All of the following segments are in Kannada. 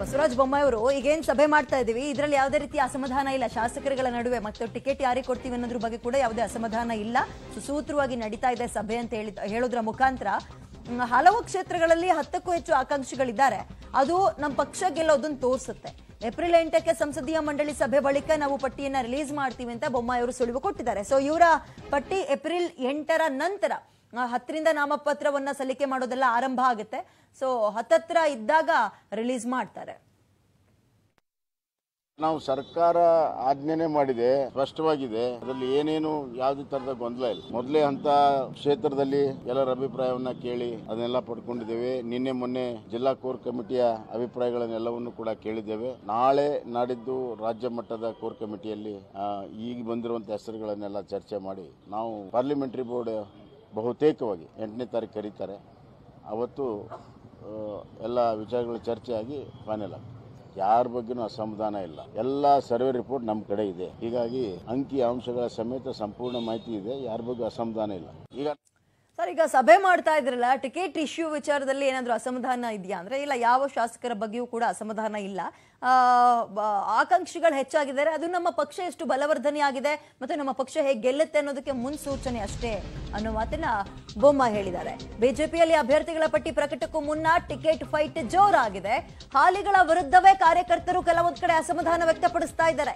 ಬಸವರಾಜ ಬೊಮ್ಮಾಯಿ ಅವರು ಈಗೇನ್ ಸಭೆ ಮಾಡ್ತಾ ಇದೀವಿ ಇದರಲ್ಲಿ ಯಾವುದೇ ರೀತಿ ಅಸಮಾಧಾನ ಇಲ್ಲ ಶಾಸಕರುಗಳ ನಡುವೆ ಮತ್ತು ಟಿಕೆಟ್ ಯಾರಿಗೆ ಕೊಡ್ತೀವಿ ಅನ್ನೋದ್ರ ಬಗ್ಗೆ ಕೂಡ ಯಾವುದೇ ಅಸಮಾಧಾನ ಇಲ್ಲ ಸುಸೂತ್ರವಾಗಿ ನಡೀತಾ ಇದೆ ಸಭೆ ಅಂತ ಹೇಳಿ ಹೇಳೋದ್ರ ಮುಖಾಂತರ ಹಲವು ಕ್ಷೇತ್ರಗಳಲ್ಲಿ ಹತ್ತಕ್ಕೂ ಹೆಚ್ಚು ಆಕಾಂಕ್ಷಿಗಳಿದ್ದಾರೆ ಅದು ನಮ್ಮ ಪಕ್ಷ ಗೆಲ್ಲೋದನ್ನ ತೋರಿಸುತ್ತೆ ಏಪ್ರಿಲ್ ಎಂಟಕ್ಕೆ ಸಂಸದೀಯ ಮಂಡಳಿ ಸಭೆ ಬಳಿಕ ನಾವು ಪಟ್ಟಿಯನ್ನ ರಿಲೀಸ್ ಮಾಡ್ತೀವಿ ಅಂತ ಬೊಮ್ಮಾಯಿ ಅವರು ಸುಳಿವು ಕೊಟ್ಟಿದ್ದಾರೆ ಸೊ ಇವರ ಪಟ್ಟಿ ಏಪ್ರಿಲ್ ಎಂಟರ ನಂತರ ಹತ್ತರಿಂದ ನಾಮಪತ್ರವನ್ನ ಸಲ್ಲಿಕೆ ಮಾಡೋದೆಲ್ಲ ಆರಂಭ ಆಗುತ್ತೆ ಸೊ ಹತ್ತತ್ರ ಇದ್ದಾಗ ರಿಲೀಸ್ ಮಾಡ್ತಾರೆ ನಾವು ಸರ್ಕಾರ ಆಜ್ಞೆನೆ ಮಾಡಿದೆ ಸ್ಪಷ್ಟವಾಗಿದೆ ಅದರಲ್ಲಿ ಏನೇನು ಯಾವುದೇ ತರದ ಗೊಂದಲ ಇಲ್ಲ ಮೊದಲೇ ಅಂತ ಕ್ಷೇತ್ರದಲ್ಲಿ ಎಲ್ಲರ ಅಭಿಪ್ರಾಯವನ್ನ ಕೇಳಿ ಅದನ್ನೆಲ್ಲ ಪಡ್ಕೊಂಡಿದ್ದೇವೆ ನಿನ್ನೆ ಮೊನ್ನೆ ಜಿಲ್ಲಾ ಕೋರ್ ಕಮಿಟಿಯ ಅಭಿಪ್ರಾಯಗಳನ್ನೆಲ್ಲವನ್ನು ಕೂಡ ಕೇಳಿದ್ದೇವೆ ನಾಳೆ ನಾಡಿದ್ದು ರಾಜ್ಯ ಮಟ್ಟದ ಕೋರ್ ಕಮಿಟಿಯಲ್ಲಿ ಈಗ ಬಂದಿರುವಂತಹ ಹೆಸರುಗಳನ್ನೆಲ್ಲ ಚರ್ಚೆ ಮಾಡಿ ನಾವು ಪಾರ್ಲಿಮೆಂಟರಿ ಬೋರ್ಡ್ ಬಹುತೇಕವಾಗಿ ಎಂಟನೇ ತಾರೀಕು ಕರೀತಾರೆ ಅವತ್ತು ಎಲ್ಲ ವಿಚಾರಗಳು ಚರ್ಚೆಯಾಗಿ ಫೈನಲ್ ಆಗ್ತದೆ ಯಾರ ಬಗ್ಗೆನೂ ಅಸಮಾಧಾನ ಇಲ್ಲ ಎಲ್ಲ ಸರ್ವೆ ರಿಪೋರ್ಟ್ ನಮ್ಮ ಕಡೆ ಇದೆ ಹೀಗಾಗಿ ಅಂಕಿ ಅಂಶಗಳ ಸಮೇತ ಸಂಪೂರ್ಣ ಮಾಹಿತಿ ಇದೆ ಯಾರ ಬಗ್ಗೆ ಅಸಮಾಧಾನ ಇಲ್ಲ ಈಗ ಸರ್ ಈಗ ಸಭೆ ಮಾಡ್ತಾ ಇದ್ರಲ್ಲ ಟಿಕೆಟ್ ಇಶ್ಯೂ ವಿಚಾರದಲ್ಲಿ ಏನಾದರೂ ಅಸಮಾಧಾನ ಇದೆಯಾ ಅಂದ್ರೆ ಇಲ್ಲ ಯಾವ ಶಾಸಕರ ಬಗ್ಗೆಯೂ ಕೂಡ ಅಸಮಾಧಾನ ಇಲ್ಲ ಆಕಾಂಕ್ಷಿಗಳು ಹೆಚ್ಚಾಗಿದ್ದಾರೆ ಅದು ನಮ್ಮ ಪಕ್ಷ ಎಷ್ಟು ಬಲವರ್ಧನೆ ಆಗಿದೆ ಮತ್ತು ನಮ್ಮ ಪಕ್ಷ ಹೇಗೆ ಗೆಲ್ಲುತ್ತೆ ಅನ್ನೋದಕ್ಕೆ ಮುನ್ಸೂಚನೆ ಅಷ್ಟೇ ಅನ್ನೋ ಮಾತನ್ನ ಬೊಮ್ಮ ಹೇಳಿದ್ದಾರೆ ಬಿಜೆಪಿಯಲ್ಲಿ ಅಭ್ಯರ್ಥಿಗಳ ಪಟ್ಟಿ ಪ್ರಕಟಕ್ಕೂ ಮುನ್ನ ಟಿಕೆಟ್ ಫೈಟ್ ಜೋರಾಗಿದೆ ಹಾಲಿಗಳ ವಿರುದ್ಧವೇ ಕಾರ್ಯಕರ್ತರು ಕೆಲವೊಂದು ಕಡೆ ಅಸಮಾಧಾನ ವ್ಯಕ್ತಪಡಿಸ್ತಾ ಇದ್ದಾರೆ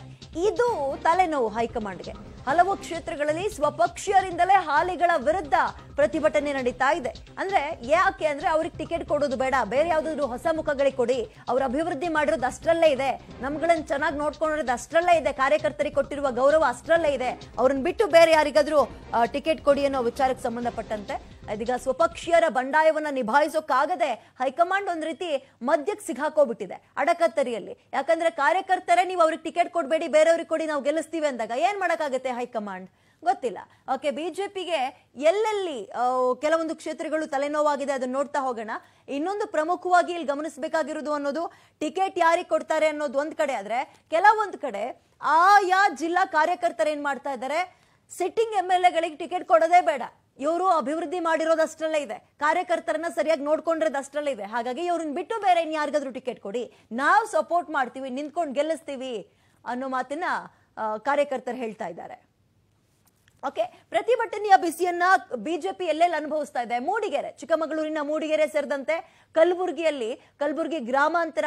ಇದು ತಲೆನೋವು ಹೈಕಮಾಂಡ್ಗೆ ಹಲವು ಕ್ಷೇತ್ರಗಳಲ್ಲಿ ಸ್ವಪಕ್ಷೀಯರಿಂದಲೇ ಹಾಲಿಗಳ ವಿರುದ್ಧ ಪ್ರತಿಭಟನೆ ನಡೀತಾ ಇದೆ ಅಂದ್ರೆ ಯಾಕೆ ಅಂದ್ರೆ ಅವ್ರಿಗೆ ಟಿಕೆಟ್ ಕೊಡೋದು ಬೇಡ ಬೇರೆ ಯಾವ್ದಾದ್ರು ಹೊಸ ಮುಖಗಳಿಗೆ ಕೊಡಿ ಅವ್ರ ಅಭಿವೃದ್ಧಿ ಮಾಡಿರೋದು ಅಷ್ಟೇ ಅಷ್ಟರಲ್ಲೇ ಇದೆ ನಮ್ಗಳನ್ನ ಚೆನ್ನಾಗಿ ನೋಡ್ಕೊಂಡಿರೋದು ಅಷ್ಟರಲ್ಲೇ ಇದೆ ಕಾರ್ಯಕರ್ತರಿಗೆ ಕೊಟ್ಟಿರುವ ಗೌರವ ಅಷ್ಟರಲ್ಲೇ ಇದೆ ಅವ್ರನ್ನ ಬಿಟ್ಟು ಬೇರೆ ಯಾರಿಗಾದ್ರೂ ಟಿಕೆಟ್ ಕೊಡಿ ಅನ್ನೋ ವಿಚಾರಕ್ಕೆ ಸಂಬಂಧಪಟ್ಟಂತೆ ಇದೀಗ ಸ್ವಪಕ್ಷೀಯರ ಬಂಡಾಯವನ್ನ ನಿಭಾಯಿಸೋಕ್ಕಾಗದೆ ಹೈಕಮಾಂಡ್ ಒಂದ್ ರೀತಿ ಮದ್ಯಕ್ಕೆ ಸಿಗಾಕೋಬಿಟ್ಟಿದೆ ಅಡಕತ್ತರಿಯಲ್ಲಿ ಯಾಕಂದ್ರೆ ಕಾರ್ಯಕರ್ತರೇ ನೀವು ಅವ್ರಿಗೆ ಟಿಕೆಟ್ ಕೊಡ್ಬೇಡಿ ಬೇರೆಯವ್ರಿಗೆ ಕೊಡಿ ನಾವು ಗೆಲ್ಲಿಸ್ತೀವಿ ಅಂದಾಗ ಏನ್ ಮಾಡಕ್ಕಾಗತ್ತೆ ಹೈಕಮಾಂಡ್ ಗೊತ್ತಿಲ್ಲ ಓಕೆ ಬಿಜೆಪಿಗೆ ಎಲ್ಲೆಲ್ಲಿ ಕೆಲವೊಂದು ಕ್ಷೇತ್ರಗಳು ತಲೆನೋವಾಗಿದೆ ಅದನ್ನ ನೋಡ್ತಾ ಹೋಗೋಣ ಇನ್ನೊಂದು ಪ್ರಮುಖವಾಗಿ ಇಲ್ಲಿ ಗಮನಿಸಬೇಕಾಗಿರೋದು ಅನ್ನೋದು ಟಿಕೆಟ್ ಯಾರಿಗೆ ಕೊಡ್ತಾರೆ ಅನ್ನೋದು ಒಂದ್ ಕಡೆ ಆದ್ರೆ ಕೆಲವೊಂದು ಕಡೆ ಆಯಾ ಜಿಲ್ಲಾ ಕಾರ್ಯಕರ್ತರು ಏನ್ ಮಾಡ್ತಾ ಇದ್ದಾರೆ ಸಿಟ್ಟಿಂಗ್ ಎಮ್ ಎಲ್ ಎಗಳಿಗೆ ಟಿಕೆಟ್ ಕೊಡೋದೇ ಬೇಡ ಇವರು ಅಭಿವೃದ್ಧಿ ಮಾಡಿರೋದಷ್ಟರಲ್ಲೇ ಇದೆ ಕಾರ್ಯಕರ್ತರನ್ನ ಸರಿಯಾಗಿ ನೋಡ್ಕೊಂಡಿರೋದಷ್ಟರಲ್ಲೇ ಇದೆ ಹಾಗಾಗಿ ಇವ್ರನ್ನ ಬಿಟ್ಟು ಬೇರೆ ಇನ್ ಯಾರಿಗಾದ್ರೂ ಟಿಕೆಟ್ ಕೊಡಿ ನಾವು ಸಪೋರ್ಟ್ ಮಾಡ್ತೀವಿ ನಿಂತ್ಕೊಂಡು ಗೆಲ್ಲಿಸ್ತೀವಿ ಅನ್ನೋ ಮಾತಿನ ಕಾರ್ಯಕರ್ತರು ಹೇಳ್ತಾ ಇದ್ದಾರೆ ಓಕೆ ಪ್ರತಿಭಟನೆಯ ಬಿಸಿಯನ್ನ ಬಿಜೆಪಿ ಎಲ್ಲೆಲ್ಲಿ ಅನುಭವಿಸ್ತಾ ಇದೆ ಮೂಡಿಗೆರೆ ಚಿಕ್ಕಮಗಳೂರಿನ ಮೂಡಿಗೆರೆ ಸೇರಿದಂತೆ ಕಲಬುರಗಿಯಲ್ಲಿ ಕಲಬುರಗಿ ಗ್ರಾಮಾಂತರ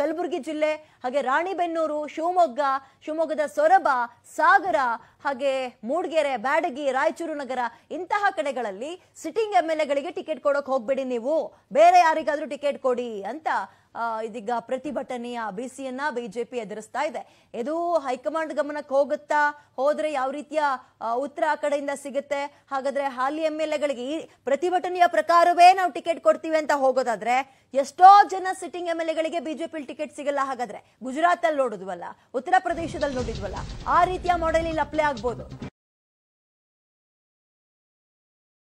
ಕಲಬುರಗಿ ಜಿಲ್ಲೆ ಹಾಗೆ ರಾಣಿಬೆನ್ನೂರು ಶಿವಮೊಗ್ಗ ಶಿವಮೊಗ್ಗದ ಸೊರಬ ಸಾಗರ ಹಾಗೆ ಮೂಡಿಗೆರೆ ಬ್ಯಾಡಗಿ ರಾಯಚೂರು ನಗರ ಇಂತಹ ಕಡೆಗಳಲ್ಲಿ ಸಿಟ್ಟಿಂಗ್ ಎಂ ಎಲ್ ಎಗಳಿಗೆ ಟಿಕೆಟ್ ಕೊಡೋಕೆ ಹೋಗ್ಬೇಡಿ ನೀವು ಬೇರೆ ಯಾರಿಗಾದರೂ ಟಿಕೆಟ್ ಕೊಡಿ ಅಂತ ಇದೀಗ ಪ್ರತಿಭಟನೆಯ ಬಿಸಿಯನ್ನ ಬಿಜೆಪಿ ಎದುರಿಸ್ತಾ ಇದೆ ಇದು ಹೈಕಮಾಂಡ್ ಗಮನಕ್ಕೆ ಹೋಗುತ್ತಾ ಹೋದ್ರೆ ಯಾವ ರೀತಿಯ ಉತ್ತರ ಆ ಕಡೆಯಿಂದ ಸಿಗುತ್ತೆ ಹಾಗಾದ್ರೆ ಹಾಲಿ ಎಂ ಎಲ್ ಎಗಳಿಗೆ ಈ ಪ್ರತಿಭಟನೆಯ ಪ್ರಕಾರವೇ ನಾವು ಟಿಕೆಟ್ ಕೊಡ್ತೀವಿ ಅಂತ ಹೋಗೋದಾದ್ರೆ ಎಷ್ಟೋ ಜನ ಸಿಟ್ಟಿಂಗ್ ಎಂ ಎಲ್ ಎಗಳಿಗೆ ಬಿಜೆಪಿ ಟಿಕೆಟ್ ಸಿಗಲ್ಲ ಹಾಗಾದ್ರೆ ಗುಜರಾತ್ ಅಲ್ಲಿ ನೋಡಿದ್ವಲ್ಲ ಉತ್ತರ ಪ್ರದೇಶದಲ್ಲಿ ನೋಡಿದ್ವಲ್ಲ ಆ ರೀತಿಯ ಮಾಡೆಲ್ ಇಲ್ಲಿ ಅಪ್ಲೈ ಆಗ್ಬೋದು